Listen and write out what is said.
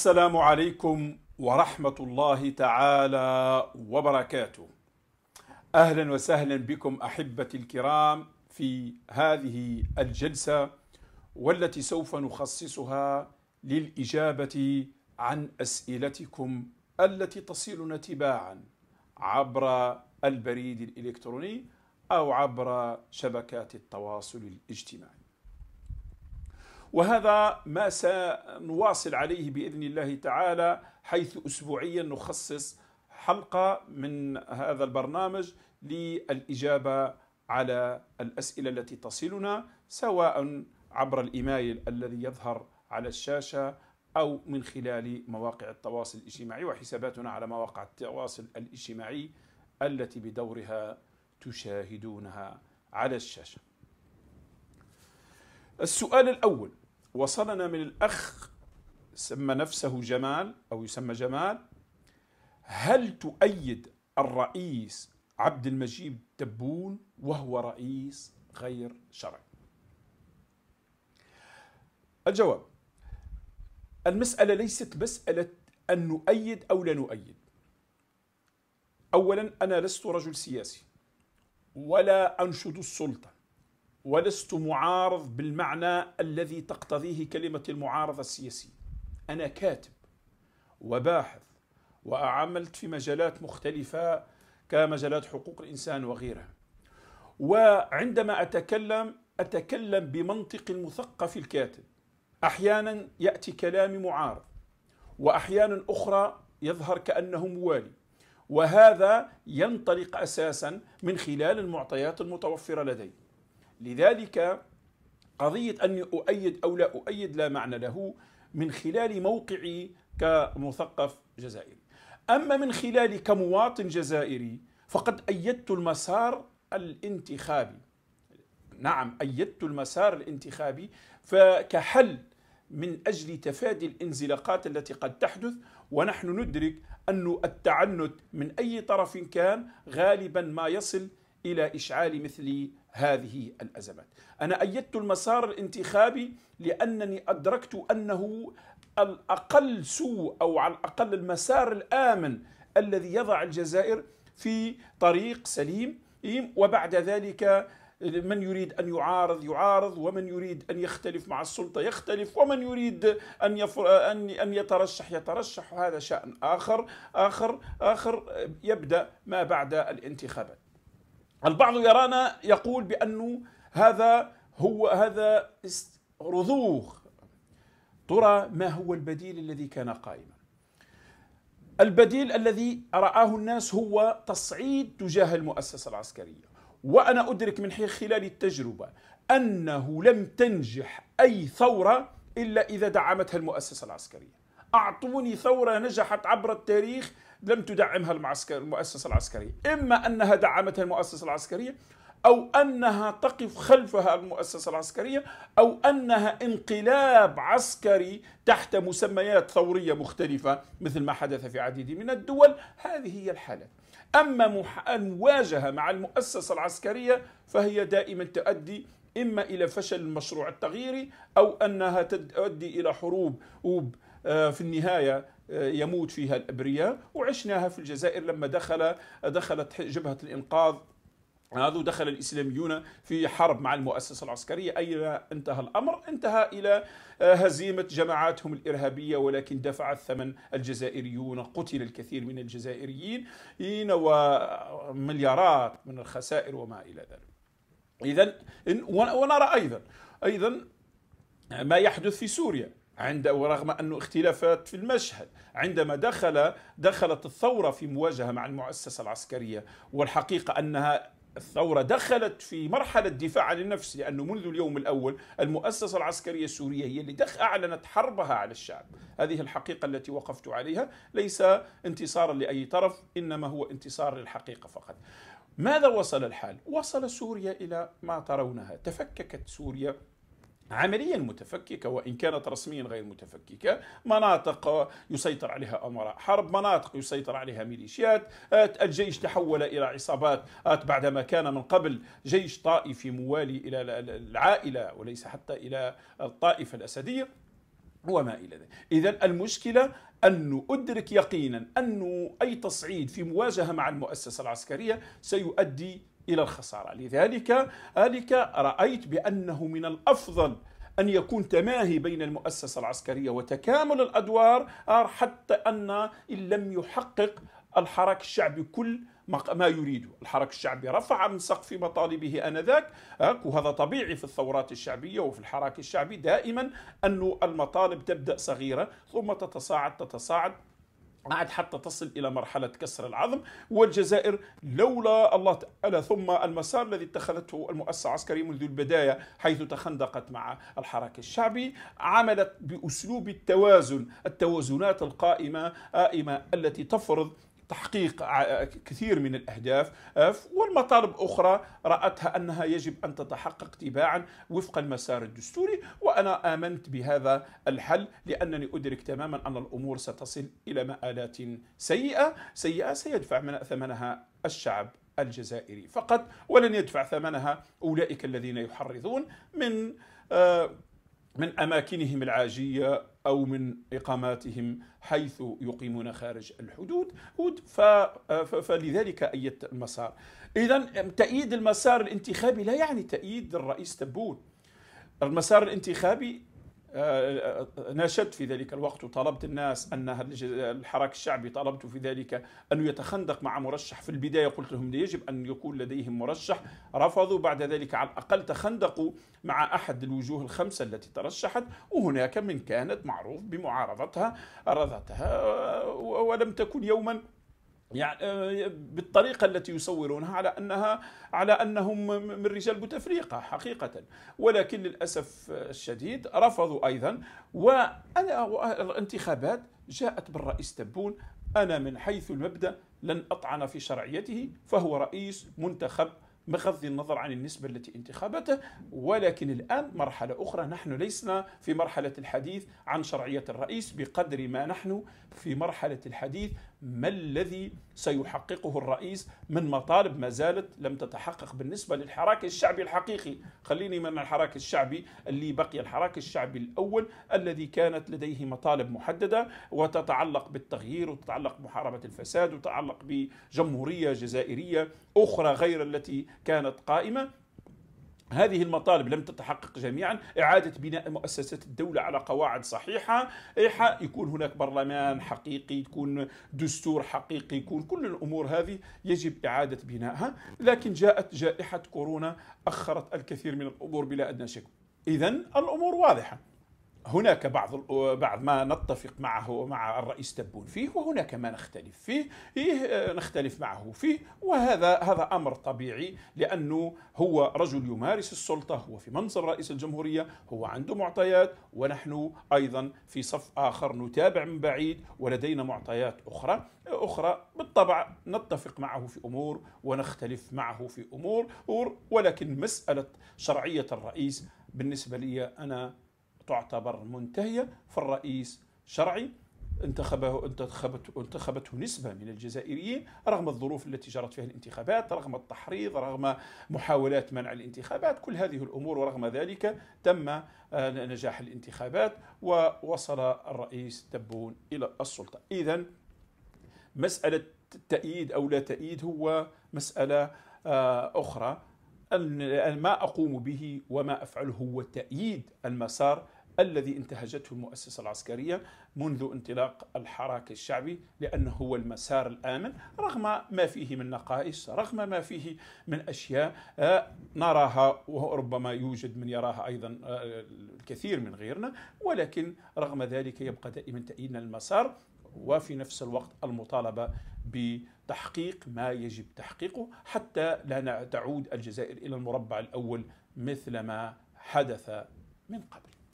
السلام عليكم ورحمة الله تعالى وبركاته. أهلا وسهلا بكم أحبتي الكرام في هذه الجلسة والتي سوف نخصصها للإجابة عن أسئلتكم التي تصلنا تباعا عبر البريد الإلكتروني أو عبر شبكات التواصل الاجتماعي. وهذا ما سنواصل عليه باذن الله تعالى حيث اسبوعيا نخصص حلقه من هذا البرنامج للاجابه على الاسئله التي تصلنا سواء عبر الايميل الذي يظهر على الشاشه او من خلال مواقع التواصل الاجتماعي وحساباتنا على مواقع التواصل الاجتماعي التي بدورها تشاهدونها على الشاشه. السؤال الاول وصلنا من الأخ سمى نفسه جمال أو يسمى جمال هل تؤيد الرئيس عبد المجيد تبون وهو رئيس غير شرعي الجواب المسألة ليست مسألة أن نؤيد أو لا نؤيد أولا أنا لست رجل سياسي ولا أنشد السلطة ولست معارض بالمعنى الذي تقتضيه كلمة المعارضة السياسية أنا كاتب وباحث وعملت في مجالات مختلفة كمجالات حقوق الإنسان وغيرها وعندما أتكلم أتكلم بمنطق المثقف الكاتب أحيانا يأتي كلامي معارض وأحيانا أخرى يظهر كأنه موالي وهذا ينطلق أساسا من خلال المعطيات المتوفرة لدي لذلك قضية أن أؤيد أو لا أؤيد لا معنى له من خلال موقعي كمثقف جزائري أما من خلال كمواطن جزائري فقد أيدت المسار الانتخابي نعم أيدت المسار الانتخابي فكحل من أجل تفادي الانزلاقات التي قد تحدث ونحن ندرك أن التعنت من أي طرف كان غالبا ما يصل إلى إشعال مثل هذه الأزمات أنا أيدت المسار الانتخابي لأنني أدركت أنه الأقل سوء أو على الأقل المسار الآمن الذي يضع الجزائر في طريق سليم وبعد ذلك من يريد أن يعارض يعارض ومن يريد أن يختلف مع السلطة يختلف ومن يريد أن, أن... أن يترشح يترشح هذا شأن آخر آخر آخر يبدأ ما بعد الانتخابات البعض يرانا يقول بأنه هذا هو هذا رضوغ ترى ما هو البديل الذي كان قائما البديل الذي رآه الناس هو تصعيد تجاه المؤسسة العسكرية وأنا أدرك من خلال التجربة أنه لم تنجح أي ثورة إلا إذا دعمتها المؤسسة العسكرية أعطوني ثورة نجحت عبر التاريخ لم تدعمها المعسكر المؤسسة العسكرية إما أنها دعمتها المؤسسة العسكرية أو أنها تقف خلفها المؤسسة العسكرية أو أنها انقلاب عسكري تحت مسميات ثورية مختلفة مثل ما حدث في عديد من الدول هذه هي الحالة أما المواجهة مع المؤسسة العسكرية فهي دائما تؤدي إما إلى فشل المشروع التغييري أو أنها تؤدي إلى حروب آه، في النهاية يموت فيها الابرياء وعشناها في الجزائر لما دخل دخلت جبهه الانقاذ هذا دخل الإسلاميون في حرب مع المؤسسة العسكرية أين انتهى الأمر انتهى إلى آه، هزيمة جماعاتهم الإرهابية ولكن دفع الثمن الجزائريون قتل الكثير من الجزائريين ومليارات من الخسائر وما إلى ذلك إذا ونرى أيضا أيضا ما يحدث في سوريا عند ورغم أنه اختلافات في المشهد عندما دخل دخلت الثورة في مواجهة مع المؤسسة العسكرية والحقيقة أنها الثورة دخلت في مرحلة دفاع عن النفس لأنه منذ اليوم الأول المؤسسة العسكرية السورية هي اللي دخ أعلنت حربها على الشعب هذه الحقيقة التي وقفت عليها ليس انتصارا لأي طرف إنما هو انتصار للحقيقة فقط ماذا وصل الحال؟ وصل سوريا إلى ما ترونها تفككت سوريا عمليا متفككه وان كانت رسميا غير متفككه، مناطق يسيطر عليها امراء حرب، مناطق يسيطر عليها ميليشيات، الجيش تحول الى عصابات بعدما كان من قبل جيش طائفي موالي الى العائله وليس حتى الى الطائفه الاسديه وما الى ذلك، اذا المشكله أن أدرك يقينا أن أي تصعيد في مواجهة مع المؤسسة العسكرية سيؤدي إلى الخسارة لذلك ذلك رأيت بأنه من الأفضل أن يكون تماهي بين المؤسسة العسكرية وتكامل الأدوار آه، حتى أن إن لم يحقق الحراك الشعبي كل ما يريده الحراك الشعبي رفع من سقف مطالبه آنذاك آه، وهذا طبيعي في الثورات الشعبية وفي الحراك الشعبي دائما أن المطالب تبدأ صغيرة ثم تتصاعد تتصاعد عاد حتى تصل إلى مرحلة كسر العظم والجزائر لولا الله تعالى ثم المسار الذي اتخذته المؤسسة العسكرية منذ البداية حيث تخندقت مع الحراك الشعبي عملت بأسلوب التوازن التوازنات القائمة قائمة التي تفرض تحقيق كثير من الأهداف والمطالب أخرى رأتها أنها يجب أن تتحقق تباعا وفق المسار الدستوري وأنا آمنت بهذا الحل لأنني أدرك تماما أن الأمور ستصل إلى مآلات سيئة سيئة سيدفع من ثمنها الشعب الجزائري فقط ولن يدفع ثمنها أولئك الذين يحرضون من آه، من اماكنهم العاجيه أو من إقاماتهم حيث يقيمون خارج الحدود فلذلك أيدت المسار إذا تأييد المسار الانتخابي لا يعني تأييد الرئيس تبون المسار الانتخابي آه، آه، آه، ناشدت في ذلك الوقت وطالبت الناس أن الحراك الشعبي طلبت في ذلك ان يتخندق مع مرشح في البداية قلت لهم يجب أن يكون لديهم مرشح رفضوا بعد ذلك على الأقل تخندقوا مع أحد الوجوه الخمسة التي ترشحت وهناك من كانت معروف بمعارضتها رضتها ولم تكن يوما يعني آه، بالطريقه التي يصورونها على انها على انهم من رجال بوتفليقه حقيقه ولكن للاسف الشديد رفضوا ايضا وانا الانتخابات جاءت بالرئيس تبون انا من حيث المبدا لن اطعن في شرعيته فهو رئيس منتخب بغض النظر عن النسبة التي انتخابته ولكن الآن مرحلة أخرى نحن لسنا في مرحلة الحديث عن شرعية الرئيس بقدر ما نحن في مرحلة الحديث ما الذي سيحققه الرئيس من مطالب ما زالت لم تتحقق بالنسبه للحراك الشعبي الحقيقي، خليني من الحراك الشعبي اللي بقي الحراك الشعبي الاول الذي كانت لديه مطالب محدده وتتعلق بالتغيير وتتعلق بمحاربه الفساد وتتعلق بجمهوريه جزائريه اخرى غير التي كانت قائمه، هذه المطالب لم تتحقق جميعا إعادة بناء مؤسسات الدولة على قواعد صحيحة يكون هناك برلمان حقيقي يكون دستور حقيقي يكون كل الأمور هذه يجب إعادة بنائها لكن جاءت جائحة كورونا أخرت الكثير من الأمور بلا أدنى شك إذا الأمور واضحة هناك بعض بعض ما نتفق معه ومع الرئيس تبون فيه وهناك ما نختلف فيه إيه نختلف معه فيه وهذا هذا امر طبيعي لانه هو رجل يمارس السلطه هو في منصب رئيس الجمهوريه هو عنده معطيات ونحن ايضا في صف اخر نتابع من بعيد ولدينا معطيات اخرى اخرى بالطبع نتفق معه في امور ونختلف معه في امور ولكن مساله شرعيه الرئيس بالنسبه لي انا تعتبر منتهية فالرئيس شرعي انتخبه انتخبته انتخبته نسبة من الجزائريين رغم الظروف التي جرت فيها الانتخابات رغم التحريض رغم محاولات منع الانتخابات كل هذه الأمور ورغم ذلك تم آه، نجاح الانتخابات ووصل الرئيس تبون إلى السلطة إذا مسألة التأييد أو لا تأييد هو مسألة آه، أخرى ما أقوم به وما أفعله هو تأييد المسار الذي انتهجته المؤسسة العسكرية منذ انطلاق الحراك الشعبي لأنه هو المسار الآمن رغم ما فيه من نقائص رغم ما فيه من أشياء آه، نراها وربما يوجد من يراها أيضا آه، الكثير من غيرنا ولكن رغم ذلك يبقى دائما تأييدنا المسار وفي نفس الوقت المطالبة بتحقيق ما يجب تحقيقه حتى لا تعود الجزائر إلى المربع الأول مثل ما حدث من قبل